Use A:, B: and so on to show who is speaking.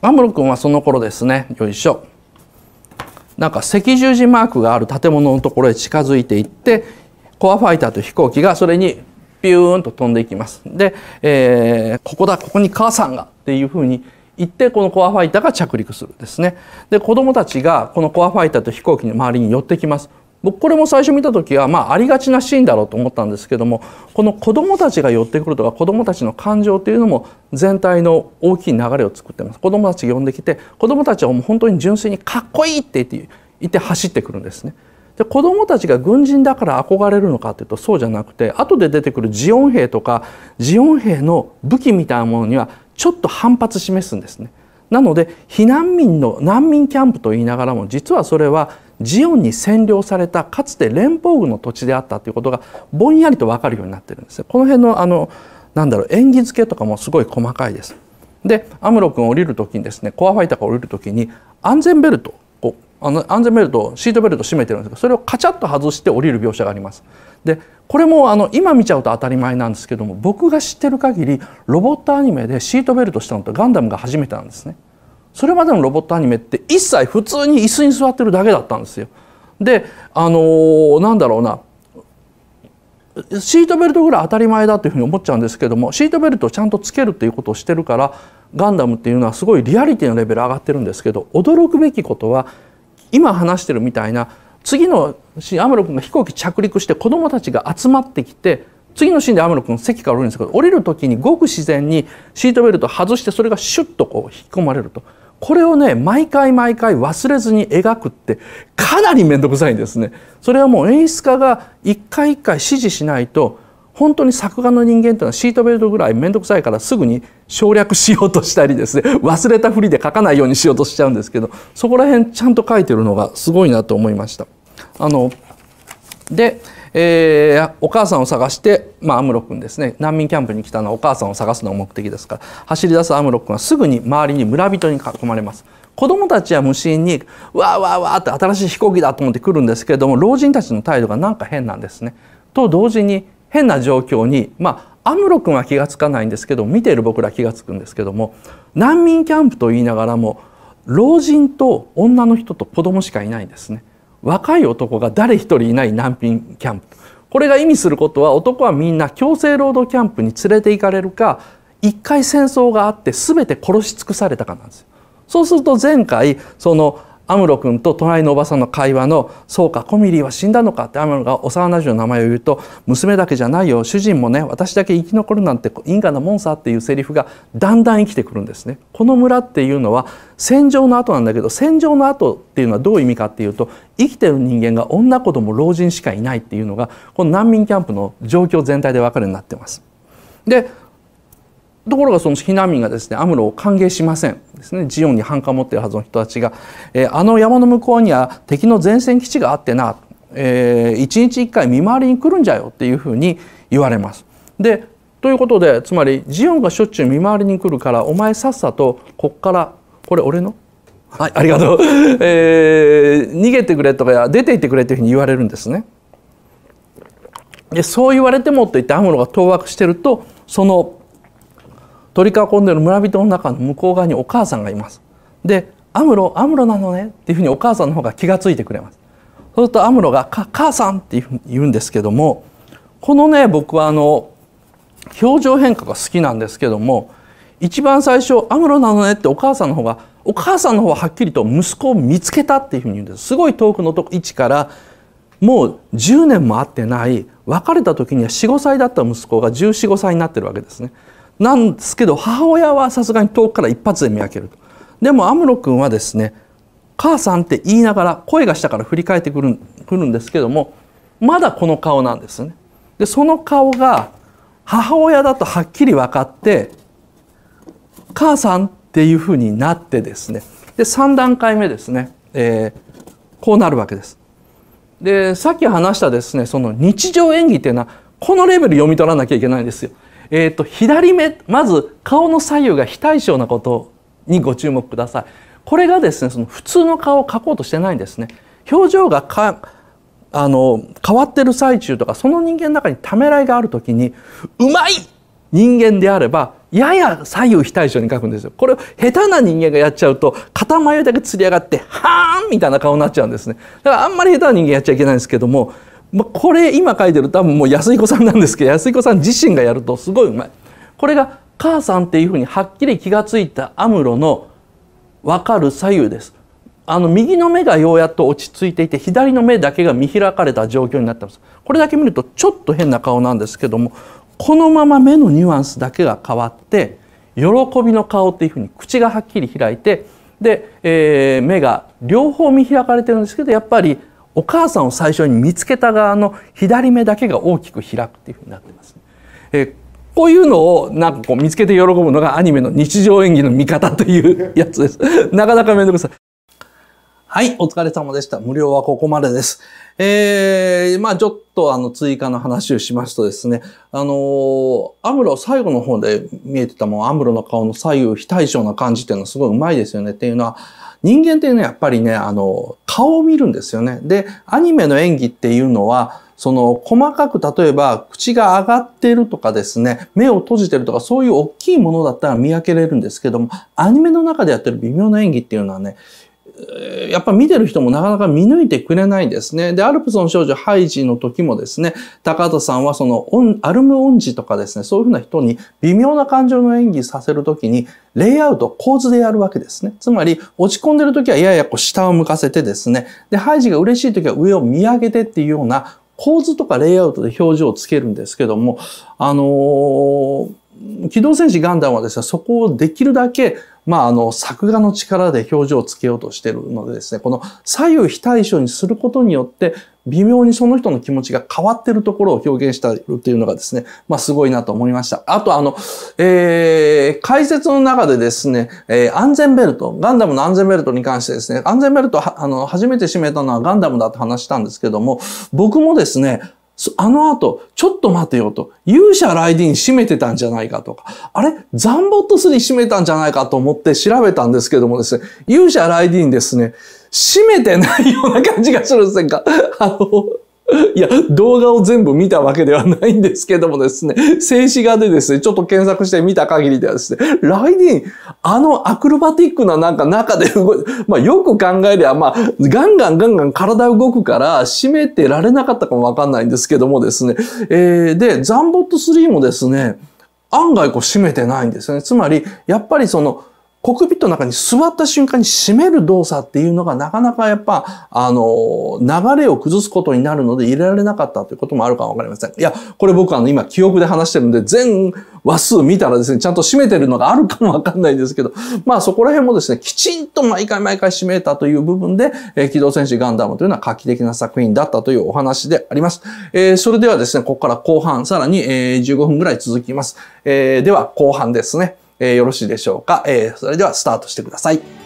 A: アムロ君はその頃ですねよいしょなんか赤十字マークがある建物のところへ近づいていってコアファイターと飛行機がそれにピューンと飛んでいきます。で、えー、ここだここに母さんがっていうふうに言ってこのコアファイターが着陸するんですね。で子どもたちがこのコアファイターと飛行機の周りに寄ってきます。僕これも最初見た時はまあありがちなシーンだろうと思ったんですけどもこの子どもたちが寄ってくるとか子どもたちの感情というのも全体の大きい流れを作ってます子どもたちが呼んできて子どもたちはもう本当に純粋に「かっこいい!」って言って言って走ってくるんですね。で子どもたちが軍人だから憧れるのかっていうとそうじゃなくて後で出てくるジオン兵とかジオン兵の武器みたいなものにはちょっと反発示すんですね。なので避難民の難民キャンプと言いながらも実はそれはジオンに占領されたかつて連邦軍の土地であったということがぼんやりと分かるようになってるんですこの辺のあのなんだろう演技付けとかもすごい細かいです。でアムロ君降りる時にですねコアファイターが降りる時に安全ベルトこうあの安全ベルトシートベルトを締めてるんですけどそれをカチャッと外して降りる描写があります。でこれもあの今見ちゃうと当たり前なんですけども僕が知ってる限りロボットアニメでシートベルトしたのってガンダムが初めてなんですね。それまでのロボットアニメって一切普通に椅子に座ってるだけだったんですよ。であのー、なんだろうなシートベルトぐらい当たり前だというふうに思っちゃうんですけどもシートベルトをちゃんとつけるっていうことをしてるからガンダムっていうのはすごいリアリティのレベル上がってるんですけど驚くべきことは今話してるみたいな次のシーンアムロ君が飛行機着陸して子どもたちが集まってきて次のシーンでアムロ君席から降りるんですけど降りる時にごく自然にシートベルトを外してそれがシュッとこう引き込まれると。これをね毎回毎回忘れずに描くってかなり面倒くさいんですね。それはもう演出家が一回一回指示しないと本当に作画の人間というのはシートベルトぐらい面倒くさいからすぐに省略しようとしたりですね忘れたふりで書かないようにしようとしちゃうんですけどそこら辺ちゃんと書いてるのがすごいなと思いました。あのでえー、お母さんを探して、まあ、アムロ君ですね難民キャンプに来たのはお母さんを探すのが目的ですから走り出すアムロ君はすぐに周りに村人に囲まれます。子どもたちは無心にわーわーわーって新しい飛行機だと思って来るんですけれども老人たちの態度がなんか変なんですね。と同時に変な状況にまあアムロ君は気が付かないんですけど見ている僕ら気が付くんですけども難民キャンプと言いながらも老人と女の人と子供しかいないんですね。若い男が誰一人いない難品キャンプこれが意味することは男はみんな強制労働キャンプに連れて行かれるか一回戦争があって全て殺し尽くされたかなんですよ。そうすると前回そのアムロ君と隣のおばさんの会話の「そうかコミリーは死んだのか」ってアムロが幼なじみの名前を言うと「娘だけじゃないよ主人もね私だけ生き残るなんて因果なもんさ」っていうセリフがだんだん生きてくるんですね。この村っていうのは戦場の後なんだけど戦場の後っていうのはどういう意味かっていうと生きてる人間が女子ども老人しかいないっていうのがこの難民キャンプの状況全体で分かるようになってます。でところがその避難民がですねアムロを歓迎しませんですねジオンに反感を持っているはずの人たちが、えー、あの山の向こうには敵の前線基地があってな、えー、日一回見回りに来るんじゃよっていうふうに言われます。でということでつまりジオンがしょっちゅう見回りに来るからお前さっさとこっからこれ俺のはいありがとう、えー、逃げてくれとか出て行ってくれというふうに言われるんですね。でそう言われてもと言ってアムロが当惑してるとその取り囲んでる村人の中の向こう側にお母さんがいますで「アムロアムロなのね」っていうふうにお母さんの方が気が付いてくれますそうするとアムロが「母さん」っていうふうに言うんですけどもこのね僕はあの表情変化が好きなんですけども一番最初「アムロなのね」ってお母さんの方がお母さんの方ははっきりと息子を見つけたっていうふうに言うんですすごい遠くの位置からもう10年も会ってない別れた時には45歳だった息子が145歳になってるわけですね。なんですけど母親はさすがに遠くから一発で見分けると。でもアムロ君はですね「母さん」って言いながら声がしたから振り返ってくるくるんですけどもまだこの顔なんですね。でその顔が母親だとはっきり分かって「母さん」っていうふうになってですねで3段階目ですね、えー、こうなるわけです。でさっき話したですねその日常演技っていうのはこのレベル読み取らなきゃいけないんですよ。えーと、左目まず顔の左右が非対称なことにご注目くださいこれがですねその普通の顔を描こうとしてないんですね表情があの変わってる最中とかその人間の中にためらいがある時にうまい人間であればやや左右非対称に描くんですよこれを下手な人間がやっちゃうと片眉だけつり上がってはーんみたいな顔になっちゃうんですねだからあんまり下手な人間やっちゃいけないんですけどもまあ、これ今書いてる多分もう安彦さんなんですけど安彦さん自身がやるとすごいうまい。これが母さんっていうふうにはっきり気がついたアムロの分かる左右です。あの右の目がようやっと落ち着いていて左の目だけが見開かれた状況になってますこれだけ見るとちょっと変な顔なんですけどもこのまま目のニュアンスだけが変わって喜びの顔っていうふうに口がはっきり開いてで、えー、目が両方見開かれてるんですけどやっぱりお母さんを最初に見つけた側の左目だけが大きく開くっていうふうになってます、えこういうのをなんかこう見つけて喜ぶのがアニメの日常演技の見方というやつですなかなかめんどくさいはい、お疲れ様でした。無料はここまでです。えー、まあちょっとあの追加の話をしますとですね、あのー、アムロ最後の方で見えてたもん、アムロの顔の左右非対称な感じっていうのはすごい上手いですよねっていうのは、人間ってね、やっぱりね、あの、顔を見るんですよね。で、アニメの演技っていうのは、その細かく例えば口が上がってるとかですね、目を閉じてるとかそういう大きいものだったら見分けれるんですけども、アニメの中でやってる微妙な演技っていうのはね、やっぱ見てる人もなかなか見抜いてくれないですね。で、アルプスの少女ハイジの時もですね、高畑さんはそのアルム音痴とかですね、そういうふうな人に微妙な感情の演技させる時に、レイアウト、構図でやるわけですね。つまり、落ち込んでる時はややこう下を向かせてですね、で、ハイジが嬉しい時は上を見上げてっていうような構図とかレイアウトで表情をつけるんですけども、あのー、機動戦士ガンダムはですね、そこをできるだけまあ、あの、作画の力で表情をつけようとしてるのでですね、この左右非対称にすることによって、微妙にその人の気持ちが変わってるところを表現したるっていうのがですね、まあすごいなと思いました。あとあの、えー、解説の中でですね、えー、安全ベルト、ガンダムの安全ベルトに関してですね、安全ベルトあの、初めて締めたのはガンダムだって話したんですけども、僕もですね、あの後、ちょっと待てよと、勇者ライディーン閉めてたんじゃないかとか、あれザンボット3閉めたんじゃないかと思って調べたんですけどもですね、勇者ライディーンですね、閉めてないような感じがするんですかあの、いや、動画を全部見たわけではないんですけどもですね、静止画でですね、ちょっと検索して見た限りではですね、ライディン、あのアクロバティックななんか中で動いて、まあよく考えりゃ、まあ、ガンガンガンガン体動くから、締めてられなかったかもわかんないんですけどもですね、えー、で、ザンボット3もですね、案外こう締めてないんですよね。つまり、やっぱりその、コックピットの中に座った瞬間に閉める動作っていうのがなかなかやっぱ、あの、流れを崩すことになるので入れられなかったということもあるかもわかりません。いや、これ僕あの今記憶で話してるんで、全話数見たらですね、ちゃんと閉めてるのがあるかもわかんないんですけど、まあそこら辺もですね、きちんと毎回毎回閉めたという部分で、えー、機動戦士ガンダムというのは画期的な作品だったというお話であります。えー、それではですね、ここから後半、さらに、えー、15分ぐらい続きます。えー、では後半ですね。えー、よろしいでしょうか。えー、それではスタートしてください。